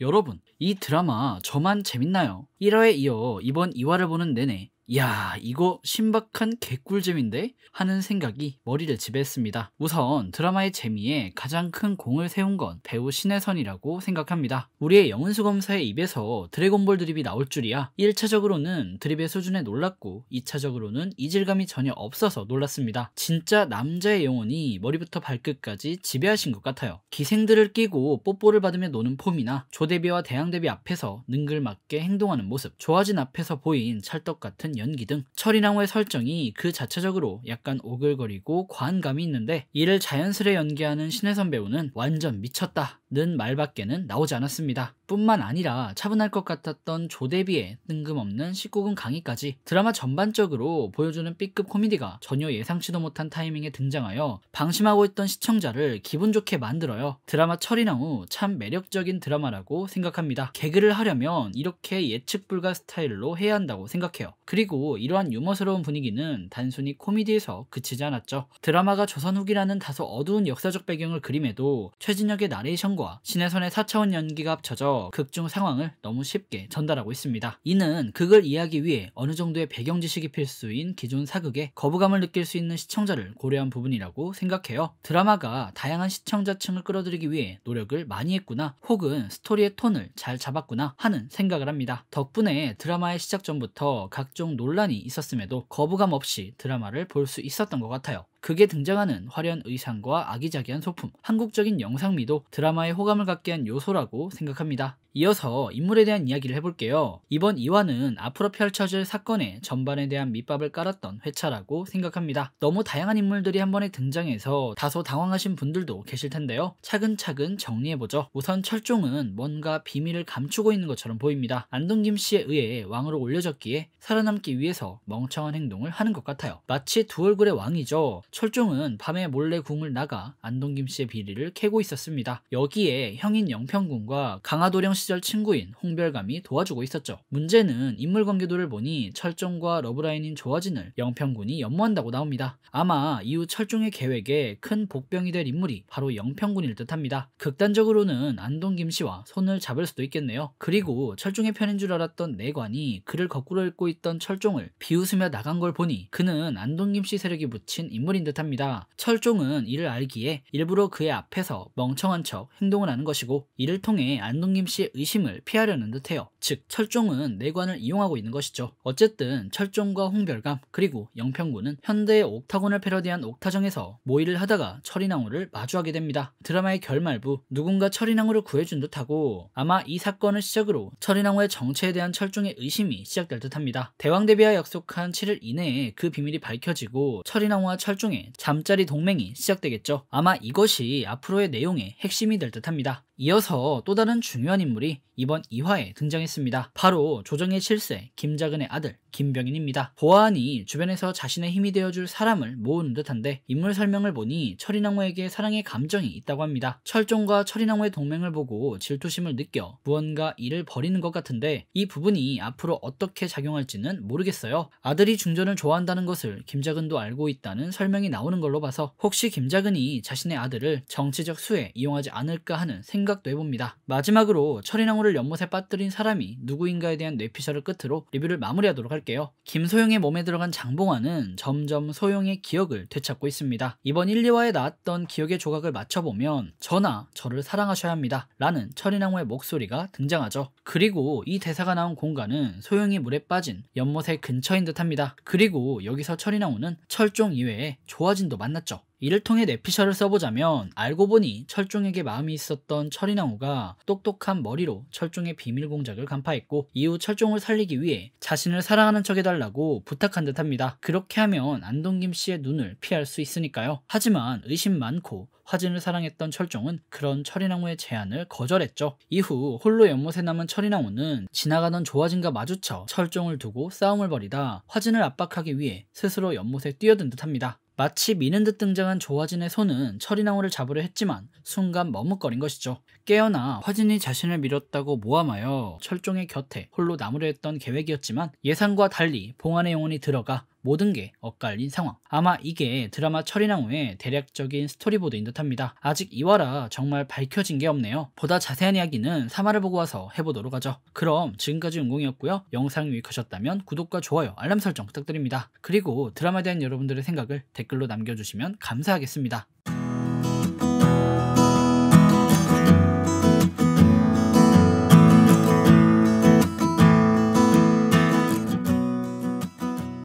여러분, 이 드라마 저만 재밌나요? 1화에 이어 이번 2화를 보는 내내 야, 이거 신박한 개꿀잼인데? 하는 생각이 머리를 지배했습니다. 우선 드라마의 재미에 가장 큰 공을 세운 건 배우 신혜선이라고 생각합니다. 우리의 영은수 검사의 입에서 드래곤볼 드립이 나올 줄이야. 1차적으로는 드립의 수준에 놀랐고 2차적으로는 이질감이 전혀 없어서 놀랐습니다. 진짜 남자의 영혼이 머리부터 발끝까지 지배하신 것 같아요. 기생들을 끼고 뽀뽀를 받으며 노는 폼이나 조대비와 대양대비 앞에서 능글맞게 행동하는 모습, 조아진 앞에서 보인 찰떡 같은 연기 등 철인왕후의 설정이 그 자체적으로 약간 오글거리고 과한감이 있는데 이를 자연스레 연기하는 신혜선 배우는 완전 미쳤다 는 말밖에는 나오지 않았습니다. 뿐만 아니라 차분할 것 같았던 조대비의 뜬금없는 19금 강의까지 드라마 전반적으로 보여주는 B급 코미디가 전혀 예상치도 못한 타이밍에 등장하여 방심하고 있던 시청자를 기분 좋게 만들어요. 드라마 철인왕 후참 매력적인 드라마라고 생각합니다. 개그를 하려면 이렇게 예측 불가 스타일로 해야 한다고 생각해요. 그리고 이러한 유머스러운 분위기는 단순히 코미디에서 그치지 않았죠. 드라마가 조선 후기라는 다소 어두운 역사적 배경을 그림에도 최진혁의 나레이션과 톤과 신혜선의 사차원 연기가 합쳐져 극중 상황을 너무 쉽게 전달하고 있습니다. 이는 극을 이해하기 위해 어느 정도의 배경 지식이 필수인 기존 사극에 거부감을 느낄 수 있는 시청자를 고려한 부분이라고 생각해요. 드라마가 다양한 시청자층을 끌어들이기 위해 노력을 많이 했구나 혹은 스토리의 톤을 잘 잡았구나 하는 생각을 합니다. 덕분에 드라마의 시작 전부터 각종 논란이 있었음에도 거부감 없이 드라마를 볼 수 있었던 것 같아요. 그게 등장하는 화려한 의상과 아기자기한 소품, 한국적인 영상미도 드라마의 호감을 갖게 한 요소라고 생각합니다. 이어서 인물에 대한 이야기를 해볼게요. 이번 2화는 앞으로 펼쳐질 사건의 전반에 대한 밑밥을 깔았던 회차라고 생각합니다. 너무 다양한 인물들이 한 번에 등장해서 다소 당황하신 분들도 계실 텐데요. 차근차근 정리해보죠. 우선 철종은 뭔가 비밀을 감추고 있는 것처럼 보입니다. 안동김 씨에 의해 왕으로 올려졌기에 살아남기 위해서 멍청한 행동을 하는 것 같아요. 마치 두 얼굴의 왕이죠. 철종은 밤에 몰래 궁을 나가 안동김 씨의 비리를 캐고 있었습니다. 여기에 형인 영평군과 강화도령 시절 친구인 홍별감이 도와주고 있었죠. 문제는 인물 관계도를 보니 철종과 러브라인인 조화진을 영평군이 연모한다고 나옵니다. 아마 이후 철종의 계획에 큰 복병이 될 인물이 바로 영평군일 듯합니다. 극단적으로는 안동김 씨와 손을 잡을 수도 있겠네요. 그리고 철종의 편인 줄 알았던 내관이 그를 거꾸로 읽고 있던 철종을 비웃으며 나간 걸 보니 그는 안동김 씨 세력이 묻힌 인물인 행동인 듯합니다. 철종은 이를 알기에 일부러 그의 앞에서 멍청한 척 행동을 하는 것이고 이를 통해 안동김 씨의 의심을 피하려는 듯해요. 즉 철종은 내관을 이용하고 있는 것이죠. 어쨌든 철종과 홍별감 그리고 영평군은 현대의 옥타곤을 패러디한 옥타정에서 모의를 하다가 철인왕후를 마주하게 됩니다. 드라마의 결말부 누군가 철인왕후를 구해준 듯하고 아마 이 사건을 시작으로 철인왕후의 정체에 대한 철종의 의심이 시작될 듯합니다. 대왕 대비와 약속한 7일 이내에 그 비밀이 밝혀지고 철인왕후와 철종의 활해 잠자리 동맹이 시작되겠죠. 아마 이것이 앞으로의 내용의 핵심이 될 듯합니다. 이어서 또 다른 중요한 인물이 이번 2화에 등장했습니다. 바로 조정의 7세 김자근의 아들 김병인입니다. 보안이 주변에서 자신의 힘이 되어줄 사람을 모으는 듯한데 인물 설명을 보니 철인왕후에게 사랑의 감정이 있다고 합니다. 철종과 철인왕후의 동맹을 보고 질투심을 느껴 무언가 일을 벌이는 것 같은데 이 부분이 앞으로 어떻게 작용할지는 모르겠어요. 아들이 중전을 좋아한다는 것을 김자근도 알고 있다는 설명이 나오는 걸로 봐서 혹시 김자근이 자신의 아들을 정치적 수에 이용하지 않을까 하는 생각이 생각도 해봅니다. 마지막으로 철인왕후를 연못에 빠뜨린 사람이 누구인가에 대한 뇌피셜을 끝으로 리뷰를 마무리하도록 할게요. 김소영의 몸에 들어간 장봉환은 점점 소영의 기억을 되찾고 있습니다. 이번 1, 2화에 나왔던 기억의 조각을 맞춰보면 저나 저를 사랑하셔야 합니다. 라는 철인왕후의 목소리가 등장하죠. 그리고 이 대사가 나온 공간은 소영이 물에 빠진 연못의 근처인 듯합니다. 그리고 여기서 철인왕후는 철종 이외에 조화진도 만났죠. 이를 통해 뇌피셜을 써보자면 알고 보니 철종에게 마음이 있었던 철인왕후가 똑똑한 머리로 철종의 비밀 공작을 간파했고 이후 철종을 살리기 위해 자신을 사랑하는 척 해달라고 부탁한 듯합니다. 그렇게 하면 안동김 씨의 눈을 피할 수 있으니까요. 하지만 의심 많고 화진을 사랑했던 철종은 그런 철인왕후의 제안을 거절했죠. 이후 홀로 연못에 남은 철인왕후는 지나가던 조화진과 마주쳐 철종을 두고 싸움을 벌이다 화진을 압박하기 위해 스스로 연못에 뛰어든 듯합니다. 마치 미는 듯 등장한 조화진의 손은 철인왕후를 잡으려 했지만 순간 머뭇거린 것이죠. 깨어나 화진이 자신을 밀었다고 모함하여 철종의 곁에 홀로 나무려 했던 계획이었지만 예상과 달리 봉안의 영혼이 들어가 모든 게 엇갈린 상황. 아마 이게 드라마 처리나 후에 대략적인 스토리보드인 듯합니다. 아직 이와라 정말 밝혀진 게 없네요. 보다 자세한 이야기는 사마를 보고 와서 해보도록 하죠. 그럼 지금까지 운공이었고요. 영상 유익하셨다면 구독과 좋아요, 알람 설정 부탁드립니다. 그리고 드라마에 대한 여러분들의 생각을 댓글로 남겨주시면 감사하겠습니다.